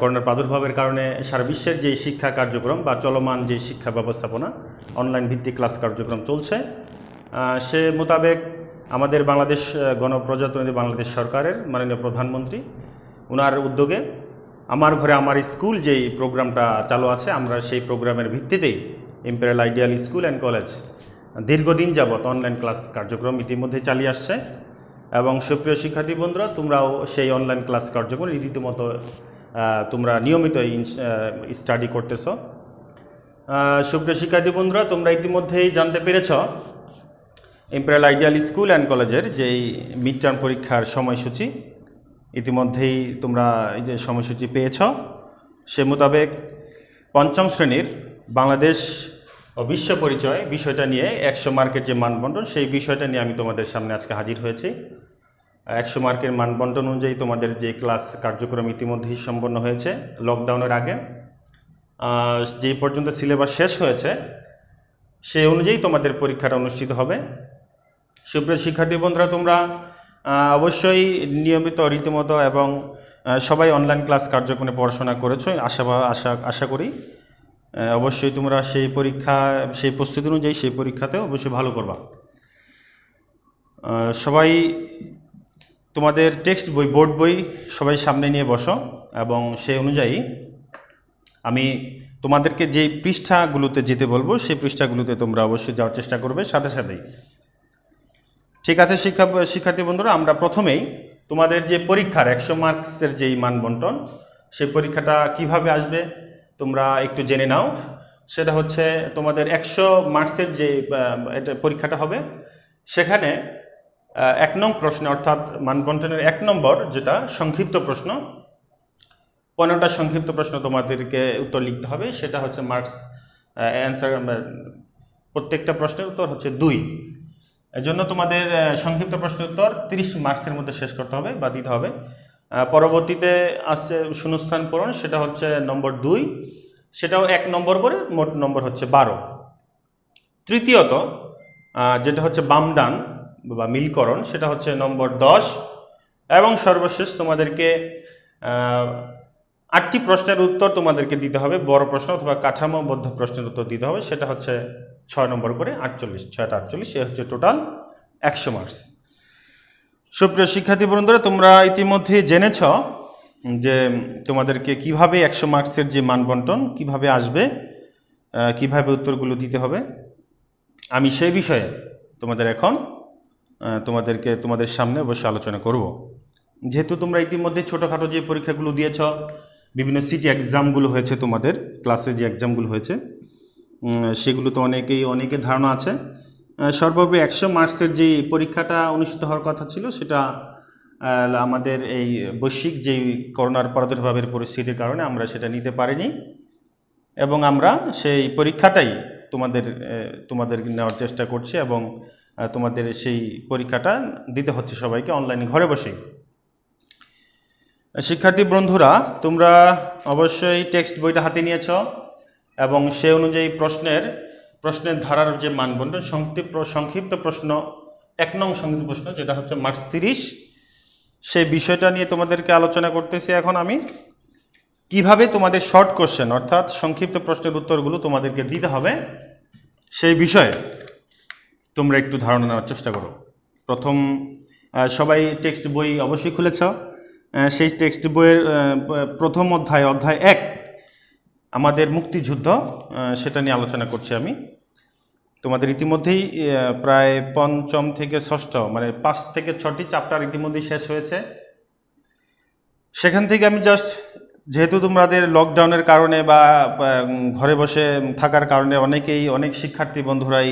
করোনার প্রাদুর্ভাবের কারণে সারা বিশ্বের যে শিক্ষা কার্যক্রম বা চলমান যে শিক্ষা ব্যবস্থাপনা অনলাইন ভিত্তিক ক্লাস কার্যক্রম চলছে সে মোতাবেক আমাদের বাংলাদেশ গণপ্রজাতন্ত্রী বাংলাদেশ সরকারের মাননীয় প্রধানমন্ত্রী ওনার উদ্যোগে আমার ঘরে আমার স্কুল যেই প্রোগ্রামটা চালু আছে আমরা সেই প্রোগ্রামের ভিত্তিতেই imperial ideal school and college দীর্ঘদিন যাবৎ অনলাইন ক্লাস কার্যক্রম ইতিমধ্যে চালিয়ে আসছে এবং সুপ্রিয় শিক্ষার্থী বন্ধুরা তোমরাও সেই অনলাইন ক্লাস কার্যক্রম রীতিমতো তোমরা নিয়মিত স্টাডি করতেছ সুপ্রিয় শিক্ষার্থী বন্ধুরা তোমরা ইতিমধ্যেই জানতে পেরেছ ইম্পেরিয়াল আইডিয়াল স্কুল অ্যান্ড কলেজের যেই মিড টার্ম পরীক্ষার সময়সূচি ইতিমধ্যেই তোমরা এই যে সময়সূচি পেয়েছ সে মোতাবেক পঞ্চম শ্রেণীর বাংলাদেশ ও বিশ্ব পরিচয় বিষয়টা নিয়ে একশো মার্কের যে মানবন্ধন সেই বিষয়টা নিয়ে আমি তোমাদের সামনে আজকে হাজির হয়েছি একশো মার্কের মানবন্টন অনুযায়ী তোমাদের যে ক্লাস কার্যক্রম ইতিমধ্যেই সম্পন্ন হয়েছে লকডাউনের আগে যে পর্যন্ত সিলেবাস শেষ হয়েছে সে অনুযায়ী তোমাদের পরীক্ষাটা অনুষ্ঠিত হবে সুপ্রিয় শিক্ষার্থী বন্ধুরা তোমরা অবশ্যই নিয়মিত রীতিমতো এবং সবাই অনলাইন ক্লাস কার্যক্রমে পড়াশোনা করেছো আশা আশা আশা করি অবশ্যই তোমরা সেই পরীক্ষা সেই প্রস্তুতি অনুযায়ী সেই পরীক্ষাতে অবশ্যই ভালো করবা সবাই তোমাদের টেক্সট বই বোর্ড বই সবাই সামনে নিয়ে বসো এবং সে অনুযায়ী আমি তোমাদেরকে যে পৃষ্ঠাগুলোতে যেতে বলবো সেই পৃষ্ঠাগুলোতে তোমরা অবশ্যই যাওয়ার চেষ্টা করবে সাথে সাথেই ঠিক আছে শিক্ষা শিক্ষার্থী বন্ধুরা আমরা প্রথমেই তোমাদের যে পরীক্ষার একশো মার্কসের যেই মানবন্টন সেই পরীক্ষাটা কিভাবে আসবে তোমরা একটু জেনে নাও সেটা হচ্ছে তোমাদের একশো মার্কসের যে পরীক্ষাটা হবে সেখানে এক নং প্রশ্নে অর্থাৎ মানবন্টনের এক নম্বর যেটা সংক্ষিপ্ত প্রশ্ন পনেরোটা সংক্ষিপ্ত প্রশ্ন তোমাদেরকে উত্তর লিখতে হবে সেটা হচ্ছে মার্কস অ্যান্সার প্রত্যেকটা প্রশ্নের উত্তর হচ্ছে দুই এজন্য তোমাদের সংক্ষিপ্ত প্রশ্নের উত্তর তিরিশ মার্কসের মধ্যে শেষ করতে হবে বা দিতে হবে পরবর্তীতে আসছে শূন্যস্থান পূরণ সেটা হচ্ছে নম্বর দুই সেটাও এক নম্বর করে মোট নম্বর হচ্ছে বারো তৃতীয়ত যেটা হচ্ছে বামডান বা মিলকরণ সেটা হচ্ছে নম্বর দশ এবং সর্বশেষ তোমাদেরকে আটটি প্রশ্নের উত্তর তোমাদেরকে দিতে হবে বড় প্রশ্ন অথবা কাঠামোবদ্ধ প্রশ্নের উত্তর দিতে হবে সেটা হচ্ছে ছয় নম্বর করে আটচল্লিশ ছয়টা আটচল্লিশ এ হচ্ছে টোটাল একশো মার্কস সুপ্রিয় শিক্ষার্থী বন্ধুরা তোমরা ইতিমধ্যে জেনেছ যে তোমাদেরকে কিভাবে একশো মার্কসের যে মানবন্টন কিভাবে আসবে কিভাবে উত্তরগুলো দিতে হবে আমি সেই বিষয়ে তোমাদের এখন তোমাদেরকে তোমাদের সামনে অবশ্যই আলোচনা করব যেহেতু তোমরা ইতিমধ্যে ছোটোখাটো যে পরীক্ষাগুলো দিয়েছ বিভিন্ন সিটি এক্সামগুলো হয়েছে তোমাদের ক্লাসে যে এক্সামগুলো হয়েছে সেগুলো তো অনেকেই অনেকের ধারণা আছে সর্বোপরি একশো মার্কসের যে পরীক্ষাটা অনুষ্ঠিত হওয়ার কথা ছিল সেটা আমাদের এই বৈশ্বিক যেই করোনার প্রাদুর্ভাবের পরিস্থিতির কারণে আমরা সেটা নিতে পারিনি এবং আমরা সেই পরীক্ষাটাই তোমাদের তোমাদের নেওয়ার চেষ্টা করছি এবং তোমাদের সেই পরীক্ষাটা দিতে হচ্ছে সবাইকে অনলাইনে ঘরে বসেই শিক্ষার্থী বন্ধুরা তোমরা অবশ্যই টেক্সট বইটা হাতে নিয়েছ এবং সে অনুযায়ী প্রশ্নের প্রশ্নের ধারার যে মানবন্ধন সংক্ষিপ্ত সংক্ষিপ্ত প্রশ্ন এক নং সংক্ষিপ্ত প্রশ্ন যেটা হচ্ছে মার্চ তিরিশ সেই বিষয়টা নিয়ে তোমাদেরকে আলোচনা করতেছি এখন আমি কিভাবে তোমাদের শর্ট কোশ্চেন অর্থাৎ সংক্ষিপ্ত প্রশ্নের উত্তরগুলো তোমাদেরকে দিতে হবে সেই বিষয়ে তোমরা একটু ধারণা নেওয়ার চেষ্টা করো প্রথম সবাই টেক্সট বই অবশ্যই খুলেছ সেই টেক্সট বইয়ের প্রথম অধ্যায় অধ্যায় এক আমাদের মুক্তিযুদ্ধ সেটা নিয়ে আলোচনা করছি আমি তোমাদের ইতিমধ্যেই প্রায় পঞ্চম থেকে ষষ্ঠ মানে পাঁচ থেকে ছটি চাপ্টার ইতিমধ্যেই শেষ হয়েছে সেখান থেকে আমি জাস্ট যেহেতু তোমাদের লকডাউনের কারণে বা ঘরে বসে থাকার কারণে অনেকেই অনেক শিক্ষার্থী বন্ধুরাই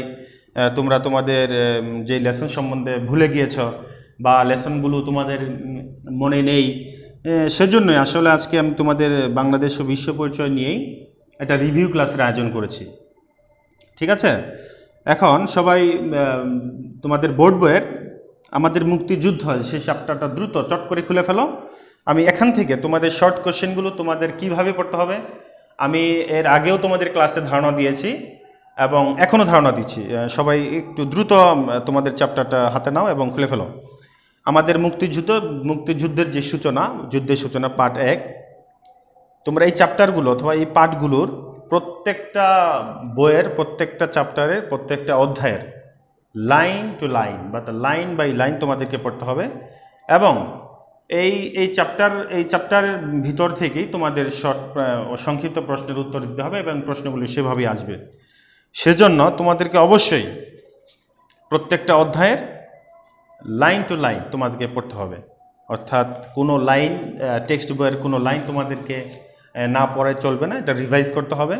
তোমরা তোমাদের যে লেসন সম্বন্ধে ভুলে গিয়েছ বা লেসনগুলো তোমাদের মনে নেই সেজন্যই আসলে আজকে আমি তোমাদের বাংলাদেশ ও বিশ্ব পরিচয় নিয়েই একটা রিভিউ ক্লাসের আয়োজন করেছি ঠিক আছে এখন সবাই তোমাদের বোর্ড বইয়ের আমাদের মুক্তিযুদ্ধ সেই চ্যাপ্টারটা দ্রুত চট করে খুলে ফেলো আমি এখান থেকে তোমাদের শর্ট কোশ্চেনগুলো তোমাদের কিভাবে পড়তে হবে আমি এর আগেও তোমাদের ক্লাসে ধারণা দিয়েছি এবং এখনও ধারণা দিচ্ছি সবাই একটু দ্রুত তোমাদের চ্যাপ্টারটা হাতে নাও এবং খুলে ফেলো আমাদের মুক্তিযুদ্ধ মুক্তিযুদ্ধের যে সূচনা যুদ্ধের সূচনা পার্ট এক তোমরা এই চ্যাপ্টারগুলো অথবা এই পার্টগুলোর প্রত্যেকটা বইয়ের প্রত্যেকটা চ্যাপ্টারের প্রত্যেকটা অধ্যায়ের লাইন টু লাইন বা লাইন বাই লাইন তোমাদেরকে পড়তে হবে এবং এই এই চ্যাপ্টার এই চ্যাপ্টারের ভিতর থেকেই তোমাদের শর্ট সংক্ষিপ্ত প্রশ্নের উত্তর দিতে হবে এবং প্রশ্নগুলি সেভাবেই আসবে সেজন্য তোমাদেরকে অবশ্যই প্রত্যেকটা অধ্যায়ের লাইন টু লাইন তোমাদেরকে পড়তে হবে অর্থাৎ কোনো লাইন টেক্সট বইয়ের কোনো লাইন তোমাদেরকে না পড়ায় চলবে না এটা রিভাইজ করতে হবে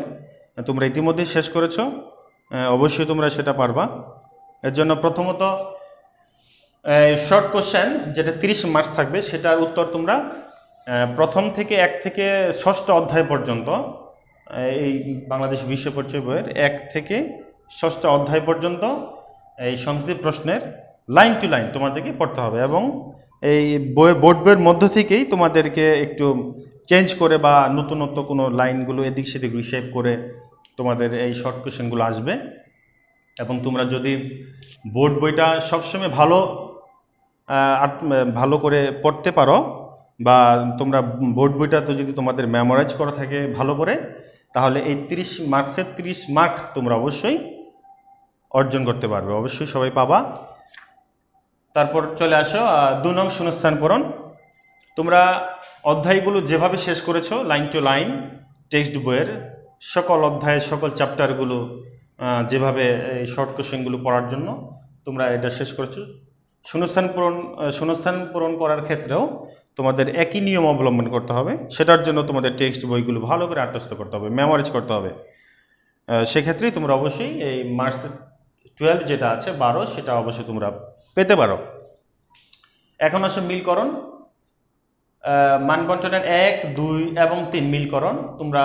তোমরা ইতিমধ্যেই শেষ করেছ অবশ্যই তোমরা সেটা পারবা এর জন্য প্রথমত শর্ট কোশ্চেন যেটা তিরিশ মার্চ থাকবে সেটার উত্তর তোমরা প্রথম থেকে এক থেকে ষষ্ঠ অধ্যায় পর্যন্ত এই বাংলাদেশ বিশ্ব পরিচয় বইয়ের এক থেকে ষষ্ঠ অধ্যায় পর্যন্ত এই সংস্কৃতি প্রশ্নের লাইন টু লাইন তোমাদেরকে পড়তে হবে এবং এই বই বোর্ড বইয়ের মধ্য থেকেই তোমাদেরকে একটু চেঞ্জ করে বা নতুনত্ব কোনো লাইনগুলো এদিক সেদিক রিসেভ করে তোমাদের এই শর্ট কোয়েশনগুলো আসবে এবং তোমরা যদি বোর্ড বইটা সবসময় ভালো ভালো করে পড়তে পারো বা তোমরা বোর্ড বইটা তো যদি তোমাদের মেমোরাইজ করা থাকে ভালো করে তাহলে এই তিরিশ মার্কসের তিরিশ মার্ক তোমরা অবশ্যই অর্জন করতে পারবে অবশ্যই সবাই পাবা তারপর চলে আসো দু নং শূন্যস্থান পূরণ তোমরা অধ্যায়গুলো যেভাবে শেষ করেছো লাইন টু লাইন টেক্সট বইয়ের সকল অধ্যায়ের সকল চ্যাপ্টারগুলো যেভাবে এই শর্ট কোশ্চেনগুলো পড়ার জন্য তোমরা এটা শেষ করেছো শূন্যস্থান পূরণ শূন্যস্থান পূরণ করার ক্ষেত্রেও তোমাদের একই নিয়ম অবলম্বন করতে হবে সেটার জন্য তোমাদের টেক্সট বইগুলো ভালো করে আত্মস্থ করতে হবে মেমোরাইজ করতে হবে সেক্ষেত্রে তোমরা অবশ্যই এই মার্চ টুয়েলভ যেটা আছে বারো সেটা অবশ্যই তোমরা পেতে পারো এখন আসো মিলকরণ মানবন্টনের এক দুই এবং তিন মিলকরণ তোমরা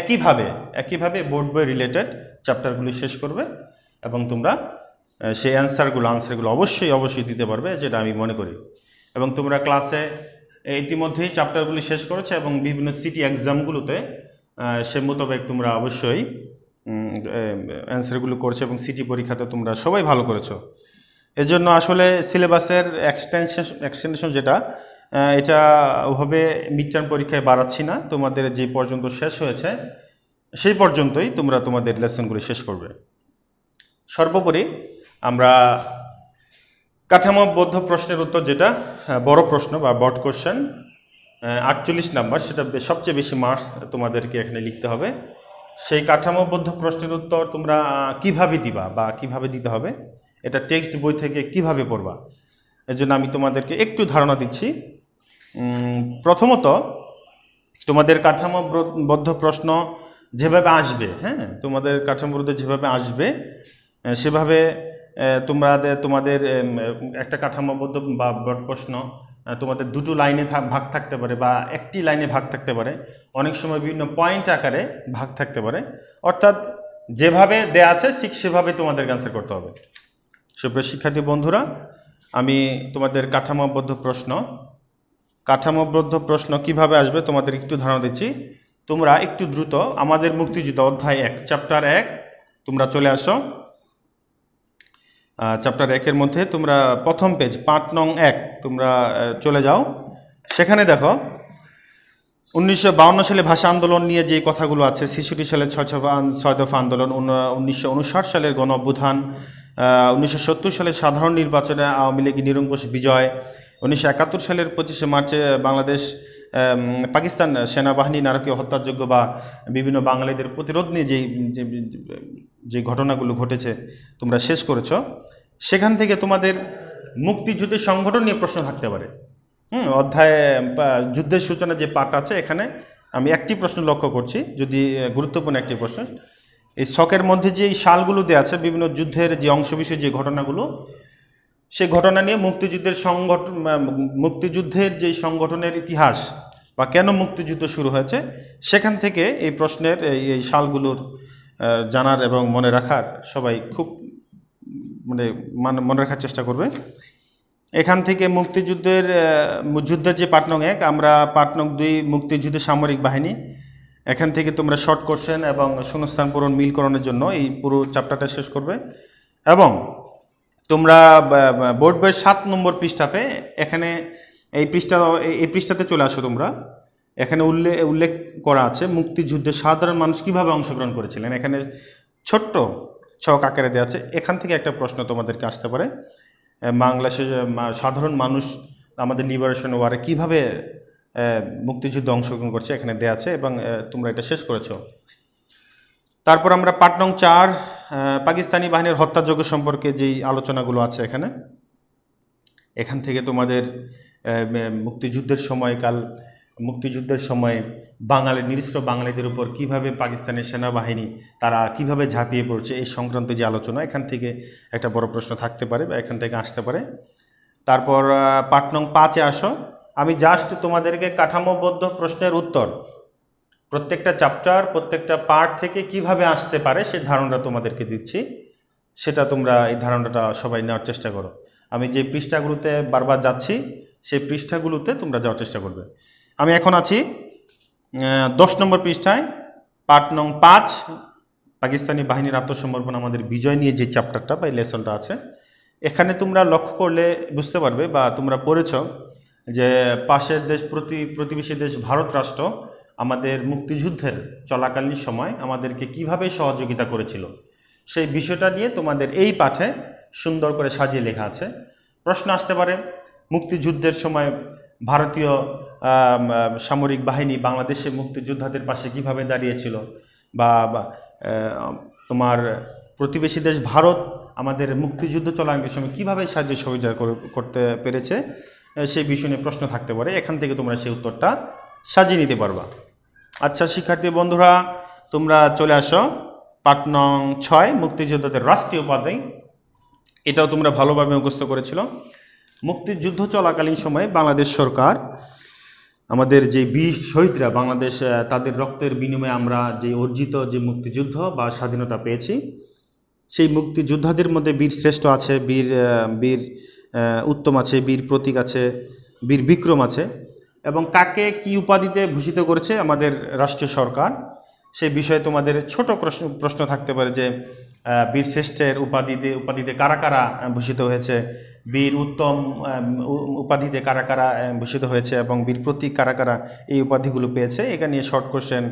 একইভাবে একইভাবে বোর্ড বই রিলেটেড চ্যাপ্টারগুলি শেষ করবে এবং তোমরা সেই অ্যান্সারগুলো আনসারগুলো অবশ্যই অবশ্যই দিতে পারবে যেটা আমি মনে করি এবং তোমরা ক্লাসে ইতিমধ্যেই চ্যাপ্টারগুলি শেষ করেছে এবং বিভিন্ন সিটি এক্সামগুলোতে সে মোতাবেক তোমরা অবশ্যই অ্যান্সারগুলো করছো এবং সিটি পরীক্ষাতে তোমরা সবাই ভালো করেছো এজন্য আসলে সিলেবাসের এক্সটেনশন এক্সটেনশন যেটা এটা ওভাবে মিড টার্ম পরীক্ষায় বাড়াচ্ছি না তোমাদের যে পর্যন্ত শেষ হয়েছে সেই পর্যন্তই তোমরা তোমাদের লেসনগুলি শেষ করবে সর্বোপরি আমরা কাঠামোবদ্ধ প্রশ্নের উত্তর যেটা হ্যাঁ, বড় প্রশ্ন বা বট কোশ্চেন আটচল্লিশ নাম্বার সেটা সবচেয়ে বেশি মার্কস তোমাদেরকে এখানে লিখতে হবে সেই কাঠামোবদ্ধ প্রশ্নের উত্তর তোমরা কিভাবে দিবা বা কিভাবে দিতে হবে এটা টেক্সট বই থেকে কিভাবে পড়বা এর জন্য আমি তোমাদেরকে একটু ধারণা দিচ্ছি প্রথমত তোমাদের কাঠামোবদ্ধ প্রশ্ন যেভাবে আসবে হ্যাঁ তোমাদের কাঠামোবদ্ধ যেভাবে আসবে সেভাবে তোমরা তোমাদের একটা কাঠামোবদ্ধ বা প্রশ্ন তোমাদের দুটো লাইনে ভাগ থাকতে পারে বা একটি লাইনে ভাগ থাকতে পারে অনেক সময় বিভিন্ন পয়েন্ট আকারে ভাগ থাকতে পারে অর্থাৎ যেভাবে দেয়া আছে ঠিক সেভাবে তোমাদের অ্যান্সার করতে হবে সুপ্রিয় শিক্ষার্থী বন্ধুরা আমি তোমাদের কাঠামোবদ্ধ প্রশ্ন কাঠামোবদ্ধ প্রশ্ন কিভাবে আসবে তোমাদের একটু ধারণা দিচ্ছি তোমরা একটু দ্রুত আমাদের মুক্তিযুদ্ধ অধ্যায় এক চ্যাপ্টার এক তোমরা চলে আসো চ্যাপ্টার একের মধ্যে তোমরা প্রথম পেজ পাঁচ নং এক তোমরা চলে যাও সেখানে দেখো উনিশশো সালে ভাষা আন্দোলন নিয়ে যে কথাগুলো আছে শিশুটি সালের ছয় ছয় দফা আন্দোলন উনিশশো সালের গণ অভ্যুত্থান উনিশশো সালের সাধারণ নির্বাচনে আওয়ামী লীগ নিরঙ্কুশ বিজয় উনিশশো সালের পঁচিশে মার্চে বাংলাদেশ পাকিস্তান সেনাবাহিনী নারকীয় হত্যাযোগ্য বা বিভিন্ন বাঙালিদের প্রতিরোধ নিয়ে যেই যে ঘটনাগুলো ঘটেছে তোমরা শেষ করেছ সেখান থেকে তোমাদের মুক্তিযুদ্ধের সংগঠন নিয়ে প্রশ্ন থাকতে পারে হুম অধ্যায়ে যুদ্ধের সূচনা যে পাঠ আছে এখানে আমি একটি প্রশ্ন লক্ষ্য করছি যদি গুরুত্বপূর্ণ একটি প্রশ্ন এই শখের মধ্যে যে এই সালগুলো দেওয়া আছে বিভিন্ন যুদ্ধের যে অংশবিশেষ যে ঘটনাগুলো সে ঘটনা নিয়ে মুক্তিযুদ্ধের সংগঠন মুক্তিযুদ্ধের যে সংগঠনের ইতিহাস বা কেন মুক্তিযুদ্ধ শুরু হয়েছে সেখান থেকে এই প্রশ্নের এই সালগুলোর জানার এবং মনে রাখার সবাই খুব মানে মানে মনে রাখার চেষ্টা করবে এখান থেকে মুক্তিযুদ্ধের যুদ্ধের যে পাটনং এক আমরা পাটনং দুই মুক্তিযুদ্ধ সামরিক বাহিনী এখান থেকে তোমরা শর্ট কোশ্চেন এবং শূন্যস্থান পূরণ মিলকরণের জন্য এই পুরো চ্যাপ্টারটা শেষ করবে এবং তোমরা বোর্ড বইয়ের সাত নম্বর পৃষ্ঠাতে এখানে এই পৃষ্ঠা এই পৃষ্ঠাতে চলে আসো তোমরা এখানে উল্লেখ উল্লেখ করা আছে মুক্তিযুদ্ধে সাধারণ মানুষ কীভাবে অংশগ্রহণ করেছিলেন এখানে ছোট্ট ছক আকারে দেওয়া আছে এখান থেকে একটা প্রশ্ন তোমাদেরকে আসতে পারে বাংলাদেশে সাধারণ মানুষ আমাদের লিবারেশন ওয়ারে কীভাবে মুক্তিযুদ্ধে অংশগ্রহণ করছে এখানে দেওয়া আছে এবং তোমরা এটা শেষ করেছ তারপর আমরা পাটনং চার পাকিস্তানি বাহিনীর হত্যাযজ্ঞ সম্পর্কে যেই আলোচনাগুলো আছে এখানে এখান থেকে তোমাদের মুক্তিযুদ্ধের সময়কাল মুক্তিযুদ্ধের সময়ে বাঙালি নিরস্ত্র বাঙালিদের উপর কিভাবে পাকিস্তানের সেনাবাহিনী তারা কিভাবে ঝাঁপিয়ে পড়ছে এই সংক্রান্ত যে আলোচনা এখান থেকে একটা বড় প্রশ্ন থাকতে পারে বা এখান থেকে আসতে পারে তারপর পাট নং পাঁচে আসো আমি জাস্ট তোমাদেরকে কাঠামোবদ্ধ প্রশ্নের উত্তর প্রত্যেকটা চ্যাপ্টার প্রত্যেকটা পার্ট থেকে কিভাবে আসতে পারে সে ধারণাটা তোমাদেরকে দিচ্ছি সেটা তোমরা এই ধারণাটা সবাই নেওয়ার চেষ্টা করো আমি যে পৃষ্ঠাগুলোতে বারবার যাচ্ছি সেই পৃষ্ঠাগুলোতে তোমরা যাওয়ার চেষ্টা করবে আমি এখন আছি দশ নম্বর পৃষ্ঠায় পাট নং পাঁচ পাকিস্তানি বাহিনীর আত্মসমর্পণ আমাদের বিজয় নিয়ে যে চ্যাপ্টারটা বা লেসনটা আছে এখানে তোমরা লক্ষ্য করলে বুঝতে পারবে বা তোমরা পড়েছ যে পাশের দেশ প্রতি প্রতিবেশী দেশ ভারত রাষ্ট্র আমাদের মুক্তিযুদ্ধের চলাকালীন সময় আমাদেরকে কিভাবে সহযোগিতা করেছিল সেই বিষয়টা নিয়ে তোমাদের এই পাঠে সুন্দর করে সাজিয়ে লেখা আছে প্রশ্ন আসতে পারে মুক্তিযুদ্ধের সময় ভারতীয় সামরিক বাহিনী বাংলাদেশে মুক্তিযোদ্ধাদের পাশে কিভাবে দাঁড়িয়েছিল বা তোমার প্রতিবেশী দেশ ভারত আমাদের মুক্তিযুদ্ধ চলার সময় কীভাবে সাহায্য সহযোগিতা করতে পেরেছে সেই বিষয় নিয়ে প্রশ্ন থাকতে পারে এখান থেকে তোমরা সেই উত্তরটা সাজিয়ে নিতে পারবা আচ্ছা শিক্ষার্থী বন্ধুরা তোমরা চলে আসো পাট নং ছয় মুক্তিযোদ্ধাদের রাষ্ট্রীয় উপাদায় এটাও তোমরা ভালোভাবে মুখস্থ করেছিল মুক্তিযুদ্ধ চলাকালীন সময়ে বাংলাদেশ সরকার আমাদের যে বীর শহীদরা বাংলাদেশ তাদের রক্তের বিনিময়ে আমরা যে অর্জিত যে মুক্তিযুদ্ধ বা স্বাধীনতা পেয়েছি সেই মুক্তিযোদ্ধাদের মধ্যে বীর শ্রেষ্ঠ আছে বীর বীর উত্তম আছে বীর প্রতীক আছে বীর বিক্রম আছে এবং কাকে কি উপাধিতে ভূষিত করেছে আমাদের রাষ্ট্রীয় সরকার সেই বিষয়ে তোমাদের ছোট প্রশ্ন থাকতে পারে যে বীর শ্রেষ্ঠের উপাধিতে উপাধিতে কারা কারা ভূষিত হয়েছে বীর উত্তম উপাধিতে কারা কারা ভূষিত হয়েছে এবং বীর প্রতীক কারা কারা এই উপাধিগুলো পেয়েছে এটা নিয়ে শর্ট কোশ্চেন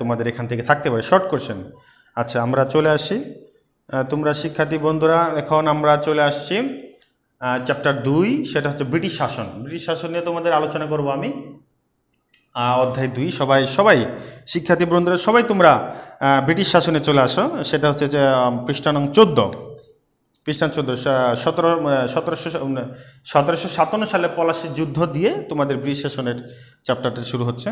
তোমাদের এখান থেকে থাকতে পারে শর্ট কোশ্চেন আচ্ছা আমরা চলে আসি তোমরা শিক্ষার্থী বন্ধুরা এখন আমরা চলে আসছি চ্যাপ্টার দুই সেটা হচ্ছে ব্রিটিশ শাসন ব্রিটিশ শাসন নিয়ে তোমাদের আলোচনা করব আমি অধ্যায় দুই সবাই সবাই শিক্ষার্থী বন্ধুরা সবাই তোমরা ব্রিটিশ শাসনে চলে আসো সেটা হচ্ছে যে পৃষ্ঠানং চোদ্দ খ্রিস্টান চোদ্দ সতেরো সতেরোশো সতেরোশো সাতান্ন সালে পলাশির যুদ্ধ দিয়ে তোমাদের ব্রিটিশ শাসনের চ্যাপ্টারটা শুরু হচ্ছে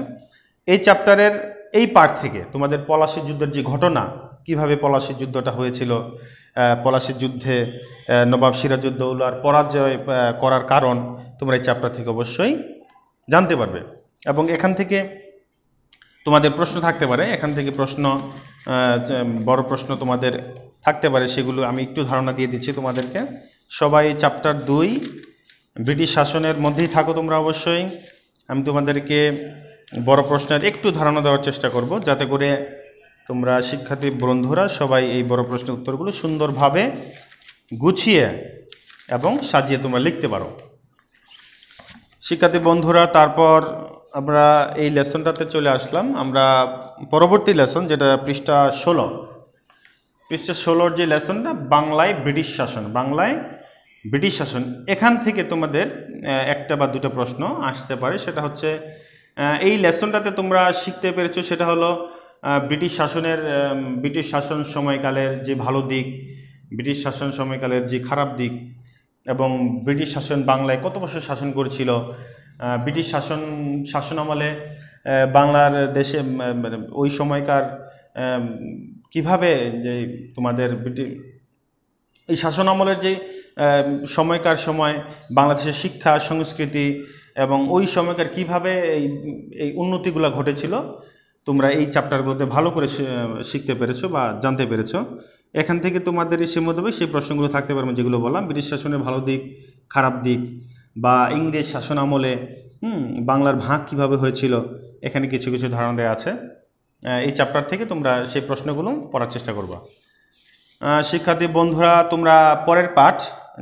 এই চ্যাপ্টারের এই পার্ট থেকে তোমাদের পলাশি যুদ্ধের যে ঘটনা কিভাবে পলাশির যুদ্ধটা হয়েছিল পলাশির যুদ্ধে নবাব সিরাজউদ্দৌলার পরাজয় করার কারণ তোমরা এই চ্যাপ্টার থেকে অবশ্যই জানতে পারবে এবং এখান থেকে তোমাদের প্রশ্ন থাকতে পারে এখান থেকে প্রশ্ন বড় প্রশ্ন তোমাদের থাকতে পারে সেগুলো আমি একটু ধারণা দিয়ে দিচ্ছি তোমাদেরকে সবাই চ্যাপ্টার দুই ব্রিটিশ শাসনের মধ্যেই থাকো তোমরা অবশ্যই আমি তোমাদেরকে বড় প্রশ্নের একটু ধারণা দেওয়ার চেষ্টা করব যাতে করে তোমরা শিক্ষার্থী বন্ধুরা সবাই এই বড় প্রশ্নের উত্তরগুলো সুন্দরভাবে গুছিয়ে এবং সাজিয়ে তোমরা লিখতে পারো শিক্ষার্থী বন্ধুরা তারপর আমরা এই লেসনটাতে চলে আসলাম আমরা পরবর্তী লেসন যেটা পৃষ্ঠা ষোলো পৃষ্ঠা ষোলোর যে লেসনটা বাংলায় ব্রিটিশ শাসন বাংলায় ব্রিটিশ শাসন এখান থেকে তোমাদের একটা বা দুটো প্রশ্ন আসতে পারে সেটা হচ্ছে এই লেসনটাতে তোমরা শিখতে পেরেছো সেটা হলো ব্রিটিশ শাসনের ব্রিটিশ শাসন সময়কালের যে ভালো দিক ব্রিটিশ শাসন সময়কালের যে খারাপ দিক এবং ব্রিটিশ শাসন বাংলায় কত বছর শাসন করেছিল ব্রিটিশ শাসন শাসন আমলে বাংলার দেশে মানে ওই সময়কার কিভাবে যে তোমাদের ব্রিটিশ এই শাসন আমলের যে সময়কার সময় বাংলাদেশের শিক্ষা সংস্কৃতি এবং ওই সময়কার কিভাবে এই এই উন্নতিগুলো ঘটেছিল তোমরা এই চ্যাপ্টারগুলোতে ভালো করে শিখতে পেরেছো বা জানতে পেরেছো এখান থেকে তোমাদের সে মধ্যে সেই প্রশ্নগুলো থাকতে পারবে যেগুলো বললাম ব্রিটিশ শাসনের ভালো দিক খারাপ দিক বা ইংরেজ শাসন আমলে বাংলার ভাগ কিভাবে হয়েছিল এখানে কিছু কিছু ধারণা দেওয়া আছে এই চ্যাপ্টার থেকে তোমরা সেই প্রশ্নগুলো পড়ার চেষ্টা করবা শিক্ষার্থী বন্ধুরা তোমরা পরের পাঠ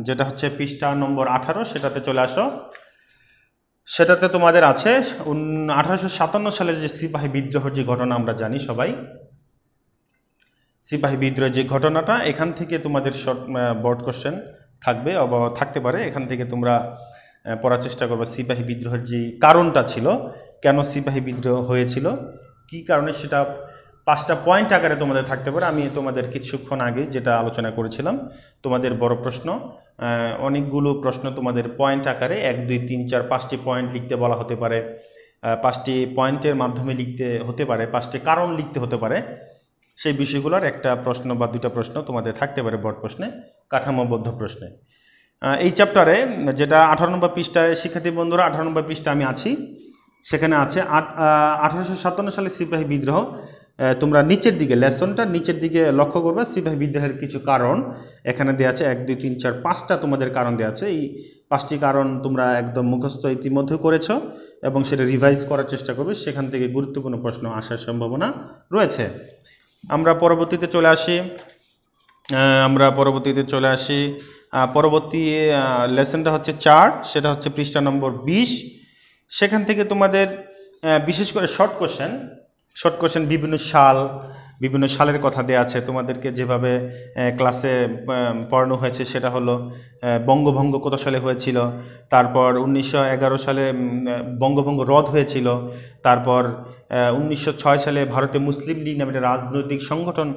যেটা হচ্ছে পৃষ্ঠা নম্বর আঠারো সেটাতে চলে আসো সেটাতে তোমাদের আছে আঠারোশো সাতান্ন সালে যে সিপাহী বিদ্রোহের যে ঘটনা আমরা জানি সবাই সিপাহী বিদ্রোহের যে ঘটনাটা এখান থেকে তোমাদের শর্ট বোর্ড কোশ্চেন থাকবে অব থাকতে পারে এখান থেকে তোমরা পড়ার চেষ্টা করবো সিপাহী বিদ্রোহের যে কারণটা ছিল কেন সিপাহী বিদ্রোহ হয়েছিল কি কারণে সেটা পাঁচটা পয়েন্ট আকারে তোমাদের থাকতে পারে আমি তোমাদের কিছুক্ষণ আগে যেটা আলোচনা করেছিলাম তোমাদের বড় প্রশ্ন অনেকগুলো প্রশ্ন তোমাদের পয়েন্ট আকারে এক দুই তিন চার পাঁচটি পয়েন্ট লিখতে বলা হতে পারে পাঁচটি পয়েন্টের মাধ্যমে লিখতে হতে পারে পাঁচটি কারণ লিখতে হতে পারে সেই বিষয়গুলোর একটা প্রশ্ন বা দুটা প্রশ্ন তোমাদের থাকতে পারে বড় প্রশ্নে কাঠামোবদ্ধ প্রশ্নে এই চ্যাপ্টারে যেটা আঠারো নম্বর পৃষ্ঠায় শিক্ষার্থী বন্ধুরা আঠারো নম্বর পৃষ্ঠা আমি আছি সেখানে আছে আঠারোশো সাতান্ন সালে সিপাহী বিদ্রোহ তোমরা নিচের দিকে লেসনটা নিচের দিকে লক্ষ্য করবে সিপাহী বিদ্রোহের কিছু কারণ এখানে দেওয়া আছে এক দুই তিন চার পাঁচটা তোমাদের কারণ দেওয়া আছে এই পাঁচটি কারণ তোমরা একদম মুখস্থ ইতিমধ্যে করেছ এবং সেটা রিভাইজ করার চেষ্টা করবে সেখান থেকে গুরুত্বপূর্ণ প্রশ্ন আসার সম্ভাবনা রয়েছে আমরা পরবর্তীতে চলে আসি আমরা পরবর্তীতে চলে আসি পরবর্তী লেসেনটা হচ্ছে চার সেটা হচ্ছে পৃষ্ঠা নম্বর বিশ সেখান থেকে তোমাদের বিশেষ করে শর্ট কোশ্চেন শর্ট কোশ্চেন বিভিন্ন সাল বিভিন্ন সালের কথা দেওয়া আছে তোমাদেরকে যেভাবে ক্লাসে পড়ানো হয়েছে সেটা হলো বঙ্গভঙ্গ কত সালে হয়েছিল তারপর উনিশশো সালে বঙ্গভঙ্গ রদ হয়েছিল তারপর উনিশশো সালে ভারতে মুসলিম লীগ নামে রাজনৈতিক সংগঠন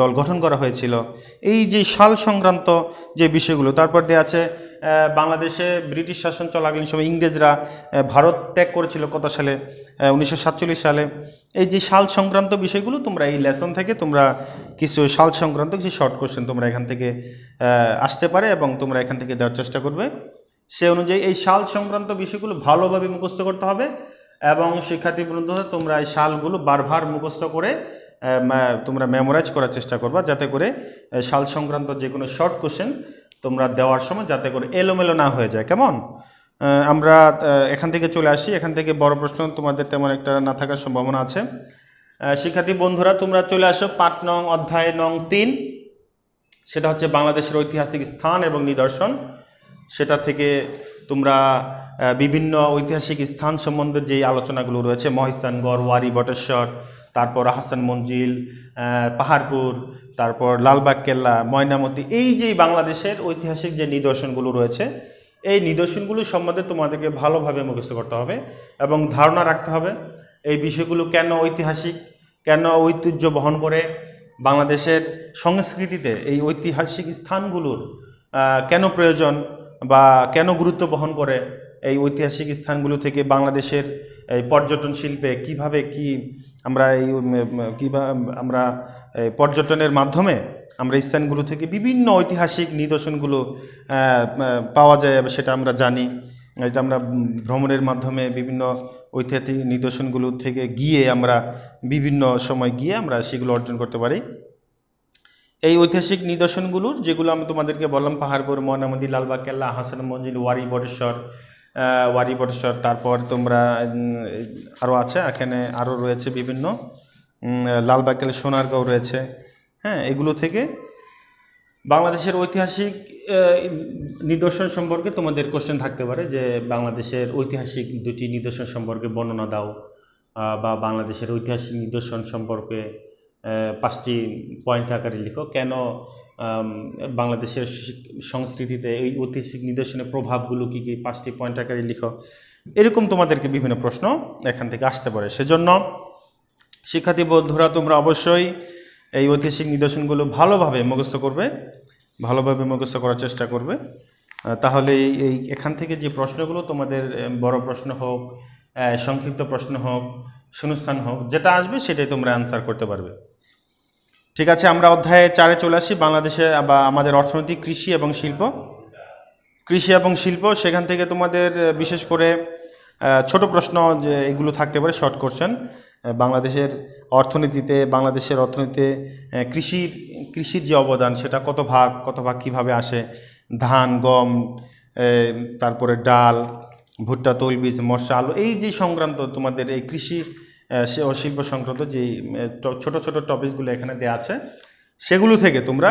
দল গঠন করা হয়েছিল এই যে সাল সংক্রান্ত যে বিষয়গুলো তারপর দেওয়া আছে বাংলাদেশে ব্রিটিশ শাসন চলাকালীন সময় ইংরেজরা ভারত ত্যাগ করেছিল কত সালে উনিশশো সালে এই যে সাল সংক্রান্ত বিষয়গুলো তোমরা এই লেসন থেকে তোমরা কিছু সাল সংক্রান্ত কিছু শর্ট কোশ্চেন তোমরা এখান থেকে আসতে পারে এবং তোমরা এখান থেকে দেওয়ার চেষ্টা করবে সে অনুযায়ী এই সাল সংক্রান্ত বিষয়গুলো ভালোভাবে মুখস্থ করতে হবে এবং শিক্ষার্থী বন্ধু তোমরা এই সালগুলো বারবার মুখস্থ করে তোমরা মেমোরাইজ করার চেষ্টা করবা যাতে করে সাল সংক্রান্ত যে কোনো শর্ট কোশ্চেন তোমরা দেওয়ার সময় যাতে করে এলোমেলো না হয়ে যায় কেমন আমরা এখান থেকে চলে আসি এখান থেকে বড় প্রশ্ন তোমাদের তেমন একটা না থাকার সম্ভাবনা আছে শিক্ষার্থী বন্ধুরা তোমরা চলে আসো পাট নং অধ্যায় নং তিন সেটা হচ্ছে বাংলাদেশের ঐতিহাসিক স্থান এবং নিদর্শন সেটা থেকে তোমরা বিভিন্ন ঐতিহাসিক স্থান সম্বন্ধে যে আলোচনাগুলো রয়েছে মহিস্তানগড় ওয়ারি বটেশ্বর তারপর হাসান মঞ্জিল পাহাড়পুর তারপর লালবাগ কেল্লা ময়নামতি এই যে বাংলাদেশের ঐতিহাসিক যে নিদর্শনগুলো রয়েছে এই নিদর্শনগুলো সম্বন্ধে তোমাদেরকে ভালোভাবে মুখস্থ করতে হবে এবং ধারণা রাখতে হবে এই বিষয়গুলো কেন ঐতিহাসিক কেন ঐতিহ্য বহন করে বাংলাদেশের সংস্কৃতিতে এই ঐতিহাসিক স্থানগুলোর কেন প্রয়োজন বা কেন গুরুত্ব বহন করে এই ঐতিহাসিক স্থানগুলো থেকে বাংলাদেশের এই পর্যটন শিল্পে কিভাবে কি আমরা এই কী আমরা পর্যটনের মাধ্যমে আমরা স্থানগুলো থেকে বিভিন্ন ঐতিহাসিক নিদর্শনগুলো পাওয়া যায় সেটা আমরা জানি এটা আমরা ভ্রমণের মাধ্যমে বিভিন্ন ঐতিহাসিক নিদর্শনগুলো থেকে গিয়ে আমরা বিভিন্ন সময় গিয়ে আমরা সেগুলো অর্জন করতে পারি এই ঐতিহাসিক নিদর্শনগুলোর যেগুলো আমি তোমাদেরকে বললাম পাহাড়পুর ময়নামতি লালবাগ কেল্লা হাসান মঞ্জিল ওয়ারি বটেশ্বর ওয়ারি ওয়ারিবটেশ্বর তারপর তোমরা আরও আছে এখানে আরও রয়েছে বিভিন্ন লালবাগেল সোনারগাঁও রয়েছে হ্যাঁ এগুলো থেকে বাংলাদেশের ঐতিহাসিক নিদর্শন সম্পর্কে তোমাদের কোশ্চেন থাকতে পারে যে বাংলাদেশের ঐতিহাসিক দুটি নিদর্শন সম্পর্কে বর্ণনা দাও বা বাংলাদেশের ঐতিহাসিক নিদর্শন সম্পর্কে পাঁচটি পয়েন্ট আকারে লিখো কেন বাংলাদেশের সংস্কৃতিতে এই ঐতিহাসিক নিদর্শনের প্রভাবগুলো কী কী পাঁচটি পয়েন্ট আকারে লিখো এরকম তোমাদেরকে বিভিন্ন প্রশ্ন এখান থেকে আসতে পারে সেজন্য শিক্ষার্থী বন্ধুরা তোমরা অবশ্যই এই ঐতিহাসিক নিদর্শনগুলো ভালোভাবে মুখস্থ করবে ভালোভাবে মুখস্থ করার চেষ্টা করবে তাহলে এই এখান থেকে যে প্রশ্নগুলো তোমাদের বড় প্রশ্ন হোক সংক্ষিপ্ত প্রশ্ন হোক শূন্যস্থান হোক যেটা আসবে সেটাই তোমরা অ্যান্সার করতে পারবে ঠিক আছে আমরা অধ্যায়ে চারে চলে আসি বাংলাদেশে বা আমাদের অর্থনীতি কৃষি এবং শিল্প কৃষি এবং শিল্প সেখান থেকে তোমাদের বিশেষ করে ছোট প্রশ্ন যে এগুলো থাকতে পারে শর্ট কোশ্চেন বাংলাদেশের অর্থনীতিতে বাংলাদেশের অর্থনীতিতে কৃষির কৃষির যে অবদান সেটা কত ভাগ কত ভাগ কীভাবে আসে ধান গম তারপরে ডাল ভুট্টা তৈলবীজ মশা আলু এই যে সংক্রান্ত তোমাদের এই কৃষি সে ও শিল্প সংক্রান্ত যে ছোট ছোট টপিকসগুলো এখানে দেওয়া আছে সেগুলো থেকে তোমরা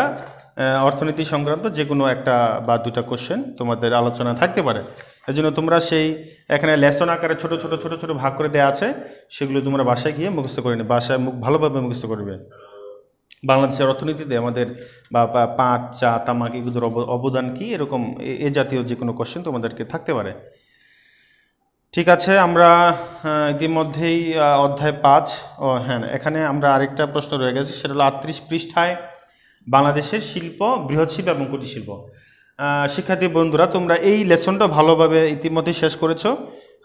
অর্থনীতি সংক্রান্ত যে কোনো একটা বা দুটা কোশ্চেন তোমাদের আলোচনা থাকতে পারে এই জন্য তোমরা সেই এখানে লেসন আকারে ছোট ছোট ছোট ছোট ভাগ করে দেওয়া আছে সেগুলো তোমরা বাসায় গিয়ে মুখস্থ করে নি বাসায় মুখ ভালোভাবে মুখস্থ করবে বাংলাদেশের অর্থনীতিতে আমাদের বা পাট চা তামাক এগুলোর অবদান কি এরকম এ জাতীয় যে কোনো কোশ্চেন তোমাদেরকে থাকতে পারে ঠিক আছে আমরা ইতিমধ্যেই অধ্যায় পাঁচ ও হ্যাঁ এখানে আমরা আরেকটা প্রশ্ন রয়ে গেছে সেটা হলো আটত্রিশ পৃষ্ঠায় বাংলাদেশের শিল্প বৃহৎ শিল্প এবং কুটির শিল্প শিক্ষার্থী বন্ধুরা তোমরা এই লেসনটা ভালোভাবে ইতিমধ্যে শেষ করেছো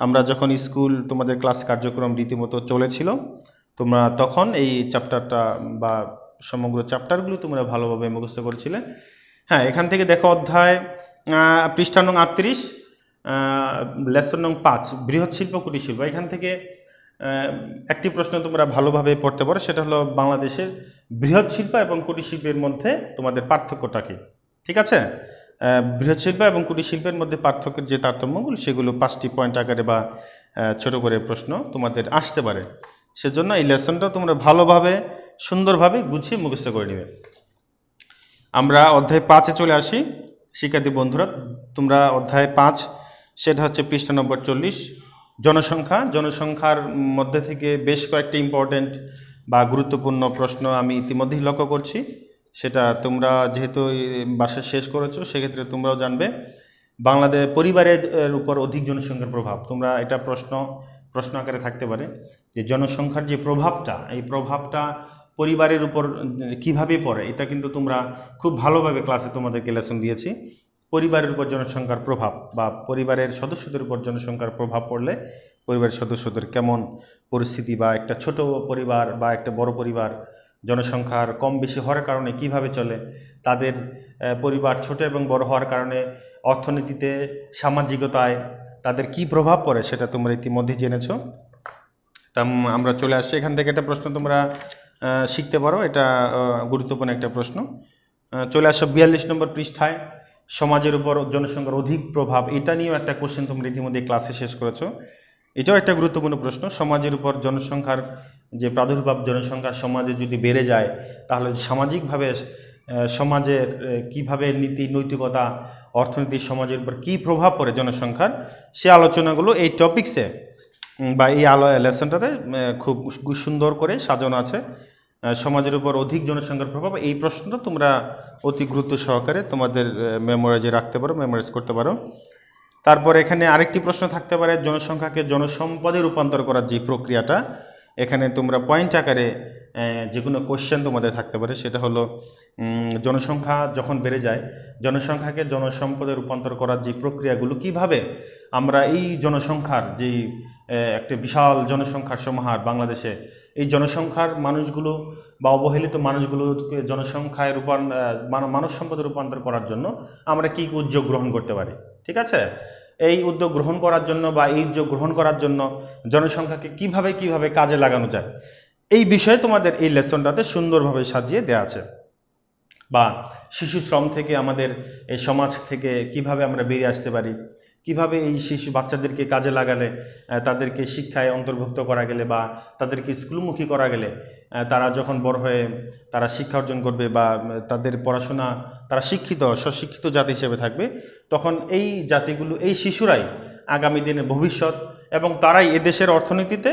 আমরা যখন স্কুল তোমাদের ক্লাস কার্যক্রম রীতিমতো চলেছিল তোমরা তখন এই চ্যাপ্টারটা বা সমগ্র চ্যাপ্টারগুলো তোমরা ভালোভাবে মুখস্থ করেছিলে হ্যাঁ এখান থেকে দেখো অধ্যায় পৃষ্ঠানং আটত্রিশ লেসন নং পাঁচ বৃহৎ শিল্প কুটির শিল্প এখান থেকে একটি প্রশ্ন তোমরা ভালোভাবে পড়তে পারো সেটা হলো বাংলাদেশের বৃহৎ শিল্প এবং কুটির শিল্পের মধ্যে তোমাদের পার্থক্যটা কী ঠিক আছে বৃহৎ শিল্প এবং কুটির শিল্পের মধ্যে পার্থক্যের যে তারতম্যগুলো সেগুলো পাঁচটি পয়েন্ট আকারে বা ছোট করে প্রশ্ন তোমাদের আসতে পারে সেজন্য এই লেসনটা তোমরা ভালোভাবে সুন্দরভাবে গুছিয়ে মুখস্থ করে নেবে আমরা অধ্যায় পাঁচে চলে আসি শিক্ষার্থী বন্ধুরা তোমরা অধ্যায় পাঁচ সেটা হচ্ছে পৃষ্ঠা নম্বর চল্লিশ জনসংখ্যা জনসংখ্যার মধ্যে থেকে বেশ কয়েকটি ইম্পর্ট্যান্ট বা গুরুত্বপূর্ণ প্রশ্ন আমি ইতিমধ্যেই লক্ষ্য করছি সেটা তোমরা যেহেতু বাসা শেষ করেছো সেক্ষেত্রে তোমরাও জানবে বাংলাদেশ পরিবারের উপর অধিক জনসংখ্যার প্রভাব তোমরা এটা প্রশ্ন প্রশ্ন আকারে থাকতে পারে যে জনসংখ্যার যে প্রভাবটা এই প্রভাবটা পরিবারের উপর কিভাবে পড়ে এটা কিন্তু তোমরা খুব ভালোভাবে ক্লাসে তোমাদেরকে লেসন দিয়েছি পরিবারের উপর জনসংখ্যার প্রভাব বা পরিবারের সদস্যদের উপর জনসংখ্যার প্রভাব পড়লে পরিবারের সদস্যদের কেমন পরিস্থিতি বা একটা ছোট পরিবার বা একটা বড় পরিবার জনসংখ্যার কম বেশি হওয়ার কারণে কিভাবে চলে তাদের পরিবার ছোট এবং বড় হওয়ার কারণে অর্থনীতিতে সামাজিকতায় তাদের কি প্রভাব পড়ে সেটা তোমরা ইতিমধ্যে জেনেছ তা আমরা চলে আসি এখান থেকে একটা প্রশ্ন তোমরা শিখতে পারো এটা গুরুত্বপূর্ণ একটা প্রশ্ন চলে আসো বিয়াল্লিশ নম্বর পৃষ্ঠায় সমাজের উপর জনসংখ্যার অধিক প্রভাব এটা নিয়েও একটা কোশ্চেন তোমরা ইতিমধ্যে ক্লাসে শেষ করেছো এটাও একটা গুরুত্বপূর্ণ প্রশ্ন সমাজের উপর জনসংখ্যার যে প্রাদুর্ভাব জনসংখ্যা সমাজে যদি বেড়ে যায় তাহলে সামাজিকভাবে সমাজের কিভাবে নীতি নৈতিকতা অর্থনীতি সমাজের উপর কী প্রভাব পড়ে জনসংখ্যার সে আলোচনাগুলো এই টপিক্সে বা এই আলো লেসনটাতে খুব সুন্দর করে সাজানো আছে সমাজের উপর অধিক জনসংখ্যার প্রভাব এই প্রশ্নটা তোমরা অতি গুরুত্ব সহকারে তোমাদের মেমোরাইজে রাখতে পারো মেমোরাইজ করতে পারো তারপর এখানে আরেকটি প্রশ্ন থাকতে পারে জনসংখ্যাকে জনসম্পদে রূপান্তর করার যে প্রক্রিয়াটা এখানে তোমরা পয়েন্ট আকারে যে কোনো কোশ্চেন তোমাদের থাকতে পারে সেটা হলো জনসংখ্যা যখন বেড়ে যায় জনসংখ্যাকে জনসম্পদে রূপান্তর করার যে প্রক্রিয়াগুলো কিভাবে আমরা এই জনসংখ্যার যেই একটা বিশাল জনসংখ্যার সমাহার বাংলাদেশে এই জনসংখ্যার মানুষগুলো বা অবহেলিত মানুষগুলোকে জনসংখ্যায় রূপান মানব সম্পদে রূপান্তর করার জন্য আমরা কী উদ্যোগ গ্রহণ করতে পারি ঠিক আছে এই উদ্যোগ গ্রহণ করার জন্য বা এই উদ্যোগ গ্রহণ করার জন্য জনসংখ্যাকে কিভাবে কিভাবে কাজে লাগানো যায় এই বিষয়ে তোমাদের এই লেসনটাতে সুন্দরভাবে সাজিয়ে দেওয়া আছে বা শিশু শ্রম থেকে আমাদের এই সমাজ থেকে কিভাবে আমরা বেরিয়ে আসতে পারি কিভাবে এই শিশু বাচ্চাদেরকে কাজে লাগালে তাদেরকে শিক্ষায় অন্তর্ভুক্ত করা গেলে বা তাদেরকে স্কুলমুখী করা গেলে তারা যখন বড় হয়ে তারা শিক্ষা অর্জন করবে বা তাদের পড়াশোনা তারা শিক্ষিত স্বশিক্ষিত জাতি হিসেবে থাকবে তখন এই জাতিগুলো এই শিশুরাই আগামী দিনে ভবিষ্যৎ এবং তারাই এদেশের অর্থনীতিতে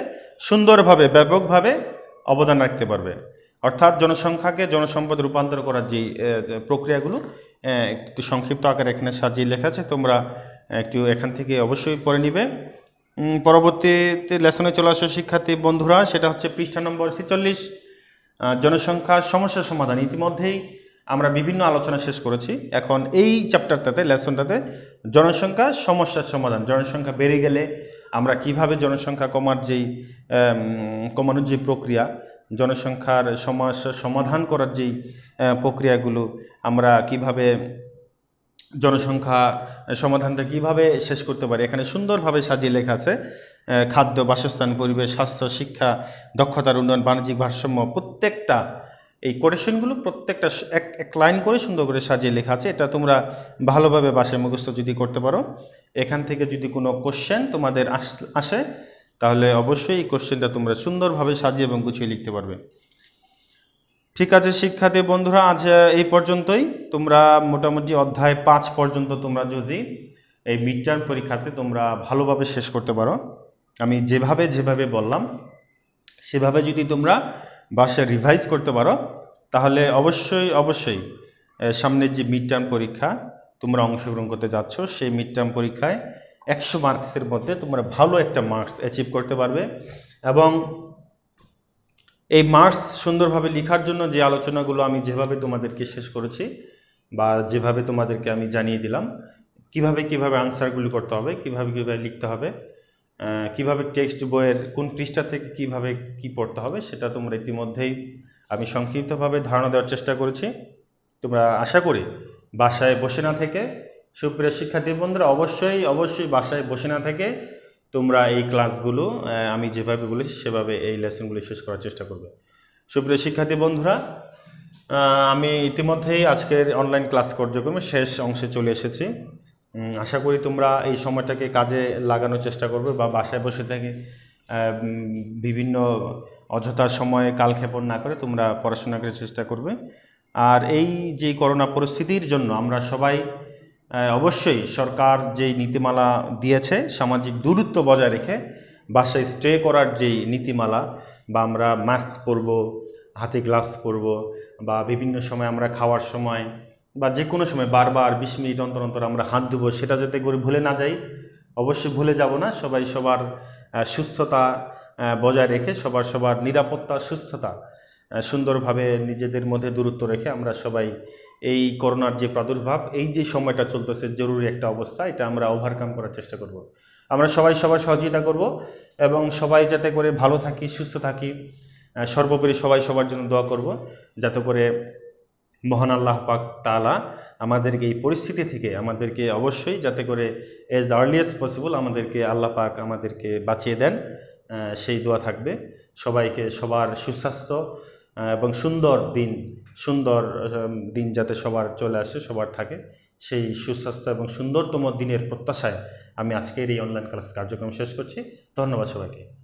সুন্দরভাবে ব্যাপকভাবে অবদান রাখতে পারবে অর্থাৎ জনসংখ্যাকে জনসম্পদ রূপান্তর করার যে প্রক্রিয়াগুলো একটু সংক্ষিপ্ত আকারে এখানে সাজিয়ে লেখা আছে তোমরা একটু এখান থেকে অবশ্যই পড়ে নিবে পরবর্তীতে লেসনে চলে আসা শিক্ষার্থী বন্ধুরা সেটা হচ্ছে পৃষ্ঠা নম্বর ছেচল্লিশ জনসংখ্যা সমস্যা সমাধান ইতিমধ্যেই আমরা বিভিন্ন আলোচনা শেষ করেছি এখন এই চ্যাপ্টারটাতে লেসনটাতে জনসংখ্যা সমস্যার সমাধান জনসংখ্যা বেড়ে গেলে আমরা কিভাবে জনসংখ্যা কমার যেই কমানোর যে প্রক্রিয়া জনসংখ্যার সমস্যার সমাধান করার যেই প্রক্রিয়াগুলো আমরা কিভাবে জনসংখ্যা সমাধানটা কিভাবে শেষ করতে পারি এখানে সুন্দরভাবে সাজিয়ে লেখা আছে খাদ্য বাসস্থান পরিবেশ স্বাস্থ্য শিক্ষা দক্ষতার উন্নয়ন বাণিজ্যিক ভারসাম্য প্রত্যেকটা এই কোটেশনগুলো প্রত্যেকটা এক এক লাইন করে সুন্দর করে সাজিয়ে লেখা আছে এটা তোমরা ভালোভাবে বাসায় মুখস্থ যদি করতে পারো এখান থেকে যদি কোনো কোশ্চেন তোমাদের আস আসে তাহলে অবশ্যই এই কোশ্চেনটা তোমরা সুন্দরভাবে সাজিয়ে এবং গুছিয়ে লিখতে পারবে ঠিক আছে শিক্ষার্থী বন্ধুরা আজ এই পর্যন্তই তোমরা মোটামুটি অধ্যায় পাঁচ পর্যন্ত তোমরা যদি এই মিড টার্ম পরীক্ষাতে তোমরা ভালোভাবে শেষ করতে পারো আমি যেভাবে যেভাবে বললাম সেভাবে যদি তোমরা বাসায় রিভাইজ করতে পারো তাহলে অবশ্যই অবশ্যই সামনের যে মিড টার্ম পরীক্ষা তোমরা অংশগ্রহণ করতে যাচ্ছ সেই মিড টার্ম পরীক্ষায় একশো মার্কসের মধ্যে তোমরা ভালো একটা মার্কস অ্যাচিভ করতে পারবে এবং এই মার্স সুন্দরভাবে লিখার জন্য যে আলোচনাগুলো আমি যেভাবে তোমাদেরকে শেষ করেছি বা যেভাবে তোমাদেরকে আমি জানিয়ে দিলাম কিভাবে কিভাবে আনসারগুলি করতে হবে কিভাবে কিভাবে লিখতে হবে কিভাবে টেক্সট বইয়ের কোন পৃষ্ঠা থেকে কিভাবে কি পড়তে হবে সেটা তোমরা ইতিমধ্যেই আমি সংক্ষিপ্তভাবে ধারণা দেওয়ার চেষ্টা করেছি তোমরা আশা করি বাসায় বসে না থেকে সুপ্রিয় শিক্ষার্থী বন্ধুরা অবশ্যই অবশ্যই বাসায় বসে না থেকে তোমরা এই ক্লাসগুলো আমি যেভাবে বলেছি সেভাবে এই লেসনগুলি শেষ করার চেষ্টা করবে সুপ্রিয় শিক্ষার্থী বন্ধুরা আমি ইতিমধ্যেই আজকের অনলাইন ক্লাস কার্যক্রমে শেষ অংশে চলে এসেছি আশা করি তোমরা এই সময়টাকে কাজে লাগানোর চেষ্টা করবে বা বাসায় বসে থেকে বিভিন্ন অযথা সময়ে কালক্ষেপণ না করে তোমরা পড়াশোনা করার চেষ্টা করবে আর এই যে করোনা পরিস্থিতির জন্য আমরা সবাই অবশ্যই সরকার যেই নীতিমালা দিয়েছে সামাজিক দূরত্ব বজায় রেখে বাসায় স্টে করার যেই নীতিমালা বা আমরা মাস্ক পরব হাতে গ্লাভস পরব বা বিভিন্ন সময় আমরা খাওয়ার সময় বা যে কোনো সময় বারবার বিশ মিনিট অন্তর অন্তর আমরা হাত ধুবো সেটা যাতে করে ভুলে না যাই অবশ্যই ভুলে যাব না সবাই সবার সুস্থতা বজায় রেখে সবার সবার নিরাপত্তা সুস্থতা সুন্দরভাবে নিজেদের মধ্যে দূরত্ব রেখে আমরা সবাই এই করোনার যে প্রাদুর্ভাব এই যে সময়টা চলতেছে জরুরি একটা অবস্থা এটা আমরা ওভারকাম করার চেষ্টা করব। আমরা সবাই সবার সহযোগিতা করব এবং সবাই যাতে করে ভালো থাকি সুস্থ থাকি সর্বোপরি সবাই সবার জন্য দোয়া করব যাতে করে মহান আল্লাহ পাক তালা আমাদেরকে এই পরিস্থিতি থেকে আমাদেরকে অবশ্যই যাতে করে এজ আর্লিয়েস্ট পসিবল আমাদেরকে আল্লাহ পাক আমাদেরকে বাঁচিয়ে দেন সেই দোয়া থাকবে সবাইকে সবার সুস্বাস্থ্য এবং সুন্দর দিন সুন্দর দিন যাতে সবার চলে আসে সবার থাকে সেই সুস্বাস্থ্য এবং সুন্দরতম দিনের প্রত্যাশায় আমি আজকের এই অনলাইন ক্লাস কার্যক্রম শেষ করছি ধন্যবাদ সবাইকে